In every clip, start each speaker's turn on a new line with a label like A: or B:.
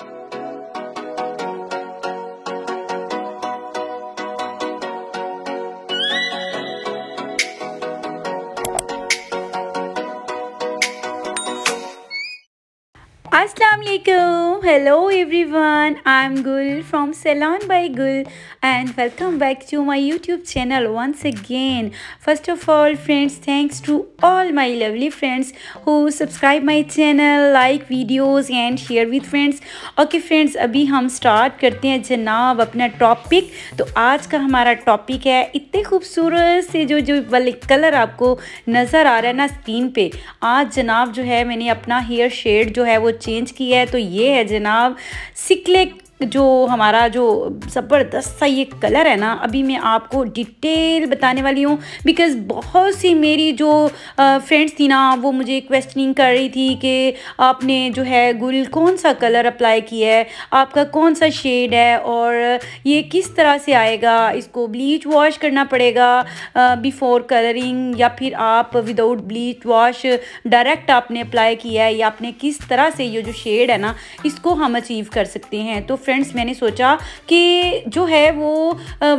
A: Thank you. Aslam hello everyone I am Gul from salon by Gul and welcome back to my YouTube channel once again first of all friends thanks to all my lovely friends who subscribe my channel like videos and share with friends okay friends अभी हम start करते हैं जनाब अपना topic तो आज का हमारा टॉपिक है इतने खूबसूरत से जो जो वाले कलर आपको नज़र आ रहा है ना स्क्रीन पर आज जनाब जो है मैंने अपना हेयर शेड जो है वो चेंज किया है तो ये है जनाब सिकले जो हमारा जो ज़बरदस्त सा ये कलर है ना अभी मैं आपको डिटेल बताने वाली हूँ बिकॉज़ बहुत सी मेरी जो फ्रेंड्स थी ना वो मुझे क्वेश्चनिंग कर रही थी कि आपने जो है गुल कौन सा कलर अप्लाई किया है आपका कौन सा शेड है और ये किस तरह से आएगा इसको ब्लीच वॉश करना पड़ेगा बिफ़ोर कलरिंग या फिर आप विदाउट ब्लीच वॉश डायरेक्ट आपने अप्लाई किया है या आपने किस तरह से ये जो शेड है ना इसको हम अचीव कर सकते हैं तो फ्रेंड्स मैंने सोचा कि जो है वो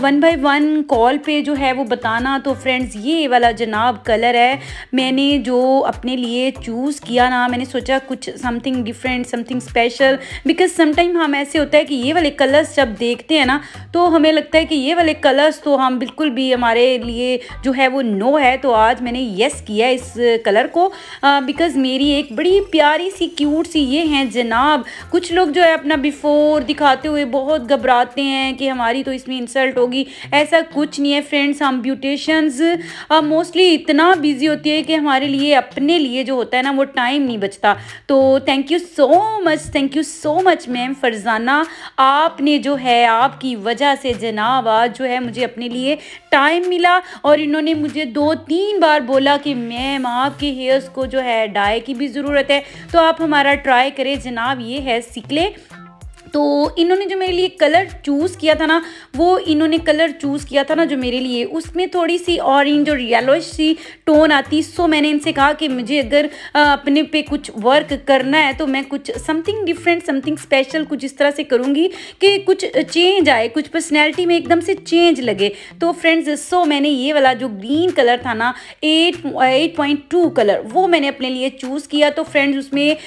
A: वन बाय वन कॉल पे जो है वो बताना तो फ्रेंड्स ये वाला जनाब कलर है मैंने जो अपने लिए चूज़ किया ना मैंने सोचा कुछ something different something special because sometime हम ऐसे होता है कि ये वाले कलर्स जब देखते हैं ना तो हमें लगता है कि ये वाले कलर्स तो हम बिल्कुल भी हमारे लिए जो है वो नो है तो आज मैंने येस किया इस कलर को बिकॉज़ मेरी एक बड़ी प्यारी सी क्यूट सी ये हैं जनाब कुछ लोग जो है अपना बिफ़ोर दिखा खाते हुए बहुत घबराते हैं कि हमारी तो इसमें इंसल्ट होगी ऐसा कुछ नहीं है फ्रेंड्स हम ब्यूटिशंस मोस्टली इतना बिजी होती है कि हमारे लिए अपने लिए जो होता है ना वो टाइम नहीं बचता तो thank you so much thank you so much ma'am Farzana आपने जो है आपकी वजह से जनाब आज जो है मुझे अपने लिए टाइम मिला और इन्होंने मुझे दो तीन बार बोला कि मैम आपके हेयर्स को जो है डाई की भी ज़रूरत है तो आप हमारा ट्राई करें जनाब ये है सिकले तो इन्होंने जो मेरे लिए कलर चूज़ किया था ना वो इन्होंने कलर चूज़ किया था ना जो मेरे लिए उसमें थोड़ी सी ऑरेंज और येलोइ सी टोन आती सो मैंने इनसे कहा कि मुझे अगर अपने पे कुछ वर्क करना है तो मैं कुछ समथिंग डिफरेंट समथिंग स्पेशल कुछ इस तरह से करूँगी कि कुछ चेंज आए कुछ पर्सनैलिटी में एकदम से चेंज लगे तो फ्रेंड्स सो मैंने ये वाला जो ग्रीन कलर था ना eight eight point two colour वो मैंने अपने लिए चूज़ किया तो फ्रेंड्स उसमें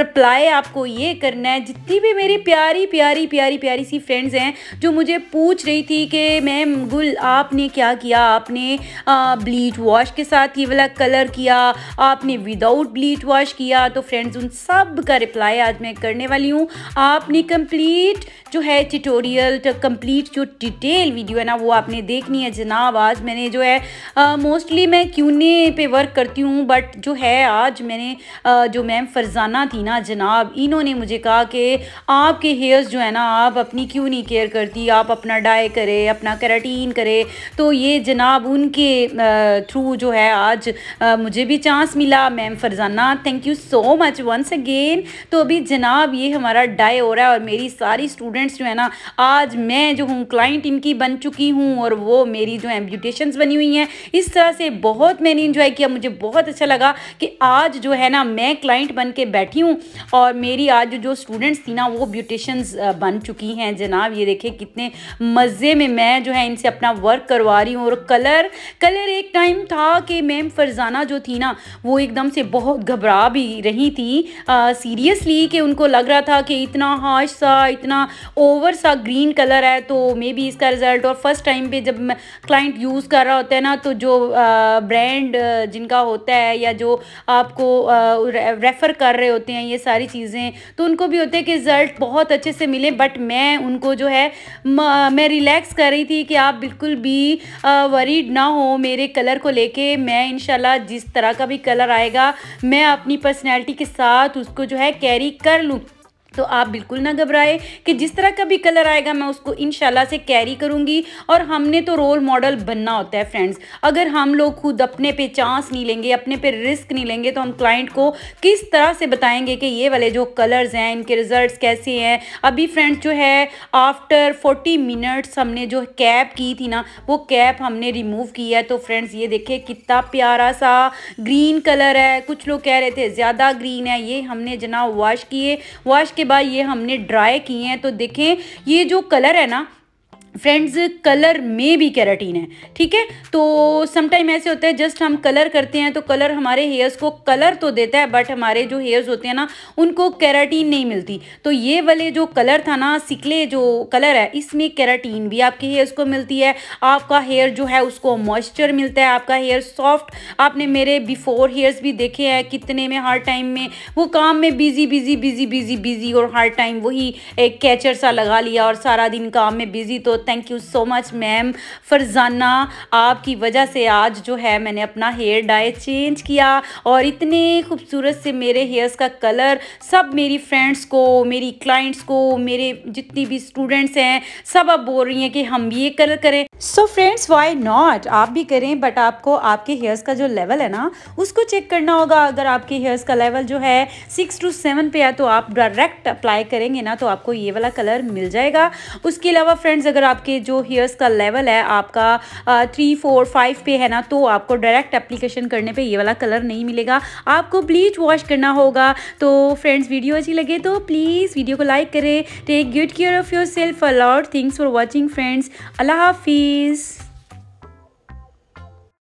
A: रिप्लाई आपको ये करना है जितनी भी मेरी प्यार प्यारी प्यारी प्यारी प्यारी सी फ्रेंड्स हैं जो मुझे पूछ रही थी कि मैम गुल आपने क्या किया आपने ब्लीच वॉश के साथ ये वाला कलर किया आपने विदाउट ब्लीच वॉश किया तो फ्रेंड्स उन सब का रिप्लाई आज मैं करने वाली हूँ आपने कंप्लीट जो है ट्यूटोरियल तो कंप्लीट जो डिटेल वीडियो है ना वो आपने देखनी है जनाब आज मैंने जो है मोस्टली मैं क्यूने पे वर्क करती हूँ बट जो है आज मैंने आ, जो मैम फरजाना थी ना जनाब इन्होंने मुझे कहा कि आपके हेयर्स जो है ना आप अपनी क्यों नहीं केयर करती आप अपना डाई करें अपना कैराटीन करें तो ये जनाब उनके थ्रू जो है आज आ, मुझे भी चांस मिला ma'am Farzana thank you so much once again तो अभी जनाब ये हमारा डाई हो रहा है और मेरी सारी स्टूडेंट्स जो है ना आज मैं जो हूँ क्लाइंट इनकी बन चुकी हूँ और वो मेरी जो है बनी हुई हैं इस तरह से बहुत मैंने इन्जॉय किया मुझे बहुत अच्छा लगा कि आज जो है ना मैं क्लाइंट बन के बैठी हूँ और मेरी आज जो स्टूडेंट्स थी ना वो ब्यूटिशन कलेक्शंस uh, बन चुकी हैं जनाब ये देखें कितने मज़े में मैं जो है इनसे अपना वर्क करवा रही हूँ और कलर कलर एक टाइम था कि मैम फरजाना जो थी ना वो एकदम से बहुत घबरा भी रही थी सीरियसली कि उनको लग रहा था कि इतना हाश सा इतना ओवर सा ग्रीन कलर है तो मे बी इसका रिज़ल्ट और फर्स्ट टाइम पे जब क्लाइंट यूज़ कर रहा होता है ना तो जो ब्रांड जिनका होता है या जो आपको रेफ़र कर रहे होते हैं ये सारी चीज़ें तो उनको भी होता है कि रिज़ल्ट बहुत अच्छे से मिले बट मैं उनको जो है मैं रिलैक्स कर रही थी कि आप बिल्कुल भी वरीड ना हो मेरे कलर को लेके मैं इनशाला जिस तरह का भी कलर आएगा मैं अपनी पर्सनैलिटी के साथ उसको जो है कैरी कर लूँ तो आप बिल्कुल ना घबराए कि जिस तरह का भी कलर आएगा मैं उसको इन से कैरी करूँगी और हमने तो रोल मॉडल बनना होता है फ्रेंड्स अगर हम लोग खुद अपने पे चांस नहीं लेंगे अपने पे रिस्क नहीं लेंगे तो हम क्लाइंट को किस तरह से बताएंगे कि ये वाले जो कलर्स हैं इनके रिजल्ट्स कैसे हैं अभी फ्रेंड्स जो है आफ्टर फोर्टी मिनट्स हमने जो कैप की थी ना वो कैप हमने रिमूव की है तो फ्रेंड्स ये देखे कितना प्यारा सा ग्रीन कलर है कुछ लोग कह रहे थे ज़्यादा ग्रीन है ये हमने जना वॉश किए वॉश बाद ये हमने ड्राई किए हैं तो देखें ये जो कलर है ना फ्रेंड्स कलर में भी कैराटीन है ठीक है तो समटाइम ऐसे होता है जस्ट हम कलर करते हैं तो कलर हमारे हेयर्स को कलर तो देता है बट हमारे जो हेयर्स होते हैं ना उनको कैराटीन नहीं मिलती तो ये वाले जो कलर था ना सिकले जो कलर है इसमें कैराटीन भी आपके हेयर्स को मिलती है आपका हेयर जो है उसको मॉइस्चर मिलता है आपका हेयर सॉफ्ट आपने मेरे बिफोर हेयर्स भी देखे हैं कितने में हर टाइम में वो काम में busy busy busy busy busy और हर टाइम वही एक कैचर सा लगा लिया और सारा दिन काम में बिजी तो thank you so much ma'am Farzana आपकी वजह से आज जो है मैंने अपना हेयर डाई चेंज किया और इतने खूबसूरत से मेरे हेयर्स का कलर सब मेरी फ्रेंड्स को मेरी क्लाइंट्स को मेरे जितनी भी स्टूडेंट्स हैं सब अब बोल रही हैं कि हम ये कलर करें सो फ्रेंड्स वाई नॉट आप भी करें बट आपको आपके हेयर्स का जो लेवल है ना उसको चेक करना होगा अगर आपके हेयर्स का लेवल जो है सिक्स टू सेवन पे है तो आप डायरेक्ट अप्लाई करेंगे ना तो आपको ये वाला कलर मिल जाएगा उसके अलावा फ्रेंड्स अगर आपके जो हेयर्स का लेवल है आपका थ्री फोर फाइव पे है ना तो आपको डायरेक्ट अप्लीकेशन करने पर ये वाला कलर नहीं मिलेगा आपको ब्लीच वॉश करना होगा तो फ्रेंड्स वीडियो अच्छी लगे तो प्लीज़ वीडियो को लाइक करें take good care of yourself aloud things for watching friends Allah हाफिज़ please.